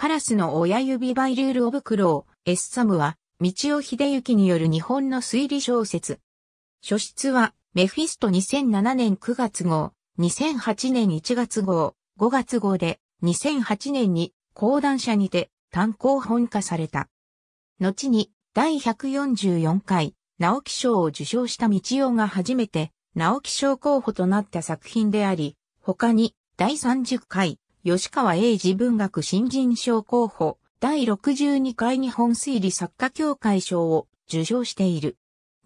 カラスの親指バイルール・オブ・クロー、エッサムは、道尾秀幸による日本の推理小説。書出は、メフィスト2007年9月号、2008年1月号、5月号で、2008年に、講談社にて、単行本化された。後に、第144回、直木賞を受賞した道夫が初めて、直木賞候補となった作品であり、他に、第30回、吉川英治文学新人賞候補、第62回日本推理作家協会賞を受賞している。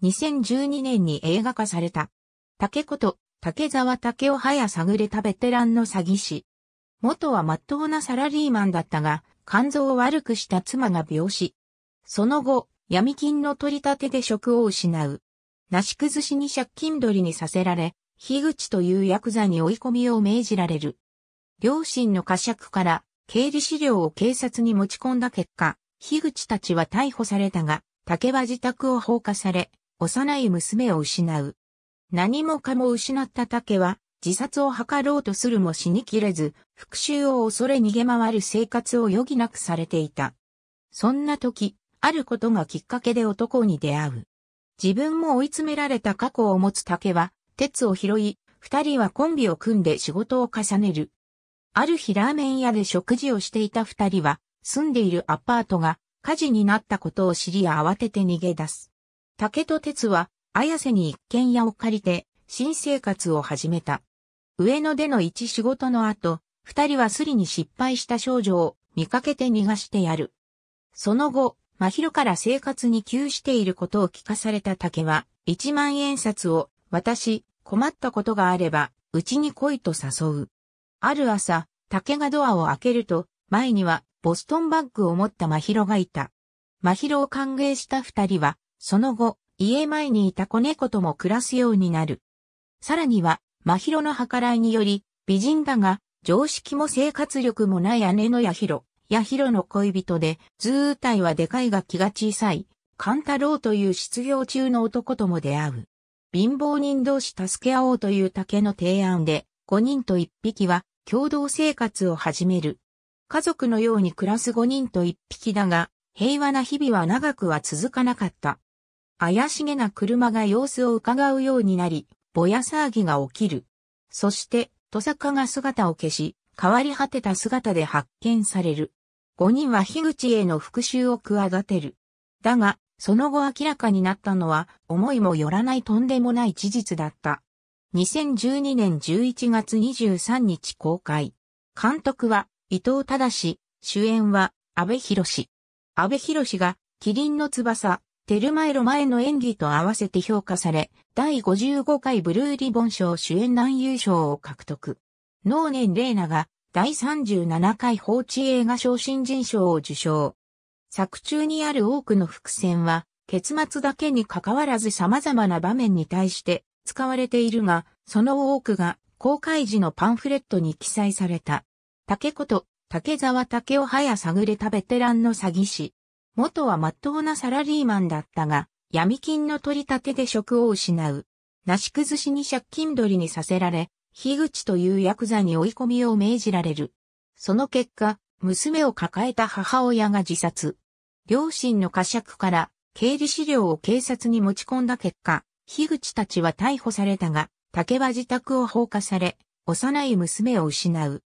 2012年に映画化された。竹子と竹沢竹を早探れたベテランの詐欺師。元は真っ当なサラリーマンだったが、肝臓を悪くした妻が病死。その後、闇金の取り立てで職を失う。なし崩しに借金取りにさせられ、樋口というヤクザに追い込みを命じられる。両親の呵責から経理資料を警察に持ち込んだ結果、樋口たちは逮捕されたが、竹は自宅を放火され、幼い娘を失う。何もかも失った竹は、自殺を図ろうとするも死にきれず、復讐を恐れ逃げ回る生活を余儀なくされていた。そんな時、あることがきっかけで男に出会う。自分も追い詰められた過去を持つ竹は、鉄を拾い、二人はコンビを組んで仕事を重ねる。ある日ラーメン屋で食事をしていた二人は、住んでいるアパートが火事になったことを知り慌てて逃げ出す。竹と鉄は、綾瀬に一軒家を借りて、新生活を始めた。上野での一仕事の後、二人はすりに失敗した少女を見かけて逃がしてやる。その後、真昼から生活に窮していることを聞かされた竹は、一万円札を、私、困ったことがあれば、うちに来いと誘う。ある朝、竹がドアを開けると、前にはボストンバッグを持った真宙がいた。真宙を歓迎した二人は、その後、家前にいた子猫とも暮らすようになる。さらには、真宙の計らいにより、美人だが、常識も生活力もない姉の八宙、八宙の恋人で、図体はでかいが気が小さい、勘太郎という失業中の男とも出会う。貧乏人同士助け合おうという竹の提案で、五人と一匹は共同生活を始める。家族のように暮らす5人と1匹だが、平和な日々は長くは続かなかった。怪しげな車が様子を伺うようになり、ぼや騒ぎが起きる。そして、トサカが姿を消し、変わり果てた姿で発見される。5人は樋口への復讐を企てる。だが、その後明らかになったのは、思いもよらないとんでもない事実だった。2012年11月23日公開。監督は伊藤忠、主演は安部博安部博がキリンの翼、テルマエロ前の演技と合わせて評価され、第55回ブルーリボン賞主演男優賞を獲得。能年玲奈が第37回放置映画賞新人賞を受賞。作中にある多くの伏線は、結末だけに関わらず様々な場面に対して使われているが、その多くが公開時のパンフレットに記載された。竹こと、竹沢竹を早探れたベテランの詐欺師。元は真っ当なサラリーマンだったが、闇金の取り立てで職を失う。なし崩しに借金取りにさせられ、樋口というヤクザに追い込みを命じられる。その結果、娘を抱えた母親が自殺。両親の呵責から、経理資料を警察に持ち込んだ結果、樋口たちは逮捕されたが、竹は自宅を放火され、幼い娘を失う。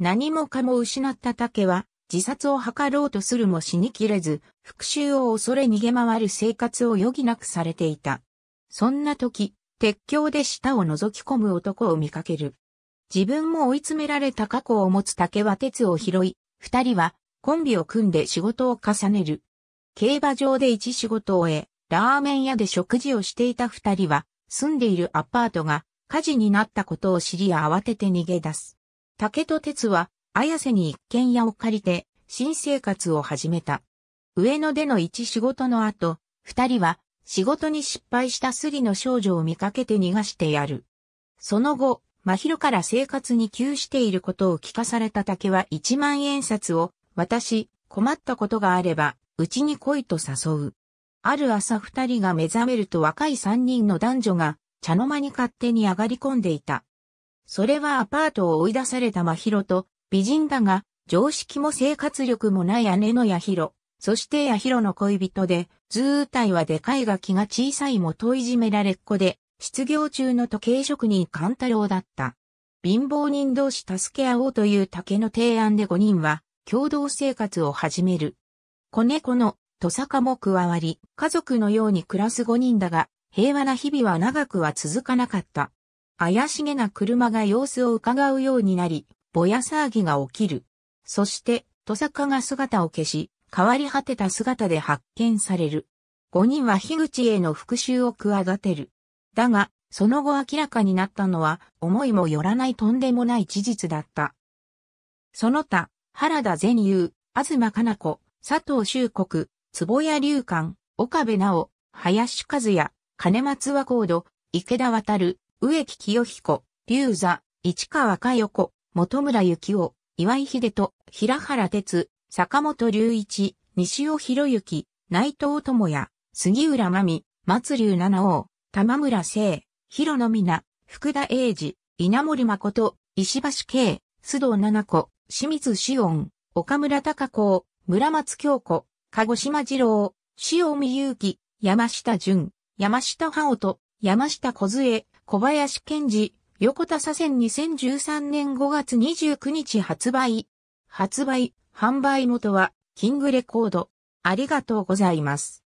何もかも失った竹は、自殺を図ろうとするも死にきれず、復讐を恐れ逃げ回る生活を余儀なくされていた。そんな時、鉄橋で舌を覗き込む男を見かける。自分も追い詰められた過去を持つ竹は鉄を拾い、二人はコンビを組んで仕事を重ねる。競馬場で一仕事を終え、ラーメン屋で食事をしていた二人は、住んでいるアパートが火事になったことを知り慌てて逃げ出す。竹と鉄は、綾瀬に一軒家を借りて、新生活を始めた。上野での一仕事の後、二人は、仕事に失敗したスリの少女を見かけて逃がしてやる。その後、真昼から生活に窮していることを聞かされた竹は一万円札を、私、困ったことがあれば、うちに来いと誘う。ある朝二人が目覚めると若い三人の男女が茶の間に勝手に上がり込んでいた。それはアパートを追い出された真宙と美人だが常識も生活力もない姉の八尋、そして八尋の恋人で、図体はでかいが気が小さいも問いじめられっ子で、失業中の時計職人勘太郎だった。貧乏人同士助け合おうという竹の提案で五人は、共同生活を始める。子猫の戸坂も加わり、家族のように暮らす5人だが、平和な日々は長くは続かなかった。怪しげな車が様子を伺うようになり、ぼや騒ぎが起きる。そして、戸坂が姿を消し、変わり果てた姿で発見される。5人は樋口への復讐を企てる。だが、その後明らかになったのは、思いもよらないとんでもない事実だった。その他、原田善友、東かな子、佐藤修国、坪谷龍館、岡部直、林和也、金松和光度、池田渡、植木清彦、龍座、市川佳代子、本村幸男、岩井秀人、平原哲、坂本龍一、西尾博之、内藤智也、杉浦真美、松龍七王、玉村聖、広野美奈、福田英二、稲森誠、石橋圭、須藤七子、清水志音、岡村隆子、村松京子、鹿児島二郎、塩見祐希、山下淳、山下葉と山下小杖、小林健二、横田左遷2013年5月29日発売。発売、販売元は、キングレコード。ありがとうございます。